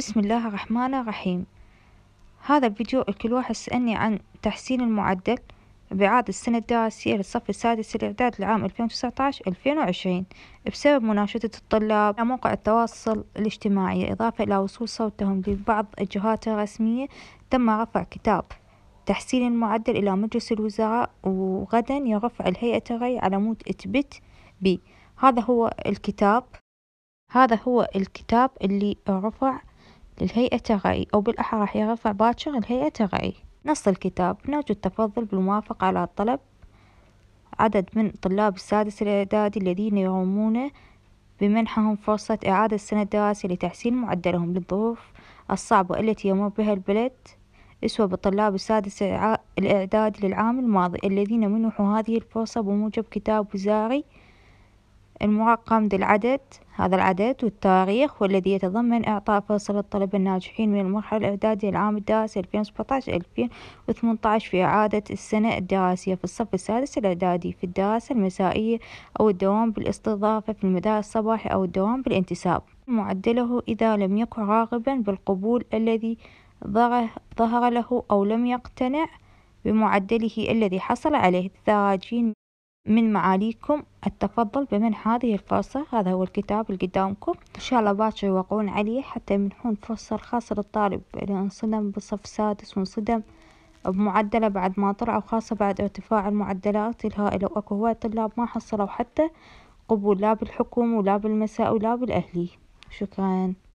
بسم الله الرحمن الرحيم هذا الفيديو الكل واحد سألني عن تحسين المعدل بعاد السنة الدراسية للصف السادس الإعداد لعام 2019-2020 بسبب مناشدة الطلاب على موقع التواصل الاجتماعي إضافة إلى وصول صوتهم لبعض الجهات الرسمية تم رفع كتاب تحسين المعدل إلى مجلس الوزراء وغدا يرفع الهيئة الري على مود اتبت بي هذا هو الكتاب هذا هو الكتاب اللي رفع للهيئة الرأي أو بالأحرى يرفع باتشر الهيئة الرأي نص الكتاب نرجو التفضل بالموافقة على الطلب عدد من طلاب السادس الإعدادي الذين يرومون بمنحهم فرصة إعادة السنة الدراسية لتحسين معدلهم للظروف الصعبة التي يمر بها البلد اسوة بطلاب السادس الإعدادي للعام الماضي الذين منحوا هذه الفرصة بموجب كتاب وزاري المعقم للعدد هذا العدد والتاريخ والذي يتضمن إعطاء فصل الطلبة الناجحين من المرحلة الإعدادية العام الدراسي 2017-2018 في إعادة السنة الدراسية في الصف السادس الإعدادي في الدراسة المسائية أو الدوام بالاستضافة في المدارس الصباحي أو الدوام بالانتساب معدله إذا لم يكن راغبا بالقبول الذي ظهر له أو لم يقتنع بمعدله الذي حصل عليه الثراجين من معاليكم التفضل بمن هذه الفرصة هذا هو الكتاب اللي قدامكم إن شاء الله باكر يوقعون عليه حتى يمنحون فرصة خاصة للطالب اللي انصدم بصف سادس وانصدم بمعدلة بعد ما طلع وخاصة بعد ارتفاع المعدلات الهائلة وأكو هواي طلاب ما حصلوا حتى قبول لا بالحكومة ولا بالمساء ولا بالأهلي شكرا